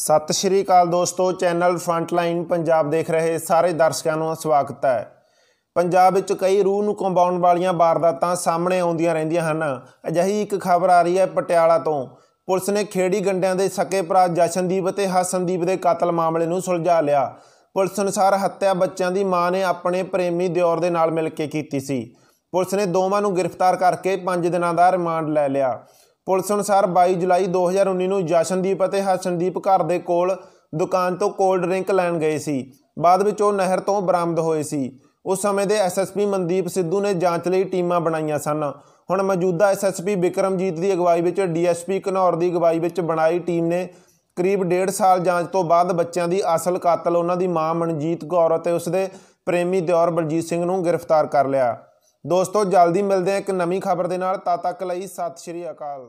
ਸਤਿ ਸ਼੍ਰੀ ਅਕਾਲ ਦੋਸਤੋ channel frontline Punjab ਦੇਖ ਰਹੇ ਸਾਰੇ ਦਰਸ਼ਕਾਂ ਨੂੰ ਸਵਾਗਤ ਹੈ ਪੰਜਾਬ ਵਿੱਚ ਕਈ ਰੂਹ ਨੂੰ ਕੰਬਾਉਣ ਵਾਲੀਆਂ ਵਾਰਦਾਤਾਂ ਸਾਹਮਣੇ ਆਉਂਦੀਆਂ ਰਹਿੰਦੀਆਂ ਹਨ ਅਜਿਹੀ ਇੱਕ ਖਬਰ ਆ ਰਹੀ ਹੈ ਪਟਿਆਲਾ ਤੋਂ ਪੁਲਿਸ ਨੇ ਖੇੜੀ ਗੰਡਿਆਂ ਦੇ ਸਕੇ ਭਰਾ ਜਸ਼ਨਦੀਪ ਅਤੇ ਹਸਨਦੀਪ ਦੇ ਕਤਲ ਮਾਮਲੇ ਨੂੰ ਸੁਲਝਾ ਲਿਆ ਪੁਲਿਸ ਅਨੁਸਾਰ ਹੱਤਿਆ ਬੱਚਿਆਂ ਦੀ ਮਾਂ ਨੇ ਆਪਣੇ ਪ੍ਰੇਮੀ ਦਿਓਰ ਦੇ ਨਾਲ ਮਿਲ ਕੇ ਕੀਤੀ ਸੀ ਪੁਲਿਸ ਨੇ ਦੋਵਾਂ ਨੂੰ ਗ੍ਰਿਫਤਾਰ ਕਰਕੇ 5 ਦਿਨਾਂ ਦਾ ਰਿਮਾਂਡ ਲੈ ਲਿਆ ਪੁਲਿਸ ਅਨੁਸਾਰ 22 ਜੁਲਾਈ 2019 ਨੂੰ ਜਸ਼ਨਦੀਪ ਅਤੇ ਹਰਸ਼ਨਦੀਪ ਘਰ ਦੇ ਕੋਲ ਦੁਕਾਨ ਤੋਂ ਕੋਲਡ ਡਰਿੰਕ ਲੈਣ ਗਏ ਸੀ ਬਾਅਦ ਵਿੱਚ ਉਹ ਨਹਿਰ ਤੋਂ ਬਰਾਮਦ ਹੋਏ ਸੀ ਉਸ ਸਮੇਂ ਦੇ ਐਸਐਸਪੀ ਮਨਦੀਪ ਸਿੱਧੂ ਨੇ ਜਾਂਚ ਲਈ ਟੀਮਾਂ ਬਣਾਈਆਂ ਸਨ ਹੁਣ ਮੌਜੂਦਾ ਐਸਐਸਪੀ ਵਿਕਰਮਜੀਤ ਦੀ ਅਗਵਾਈ ਵਿੱਚ ਡੀਐਸਪੀ ਘਨੌਰ ਦੀ ਅਗਵਾਈ ਵਿੱਚ ਬਣਾਈ ਟੀਮ ਨੇ ਕਰੀਬ 1.5 ਸਾਲ ਜਾਂਚ ਤੋਂ ਬਾਅਦ ਬੱਚਿਆਂ ਦੀ ਅਸਲ ਕਾਤਲ ਉਹਨਾਂ ਦੀ ਮਾਂ ਮਨਜੀਤ ਗੌਰ ਅਤੇ ਉਸਦੇ ਪ੍ਰੇਮੀ ਦਿਓਰ ਬਲਜੀਤ ਸਿੰਘ ਨੂੰ ਗ੍ਰਿਫਤਾਰ ਕਰ ਲਿਆ ਦੋਸਤੋ ਜਲਦੀ ਮਿਲਦੇ ਹਾਂ ਇੱਕ ਨਵੀਂ ਖਬਰ ਦੇ ਨਾਲ ਤਦ ਤੱਕ ਲਈ ਸਤਿ ਸ਼੍ਰੀ ਅਕਾਲ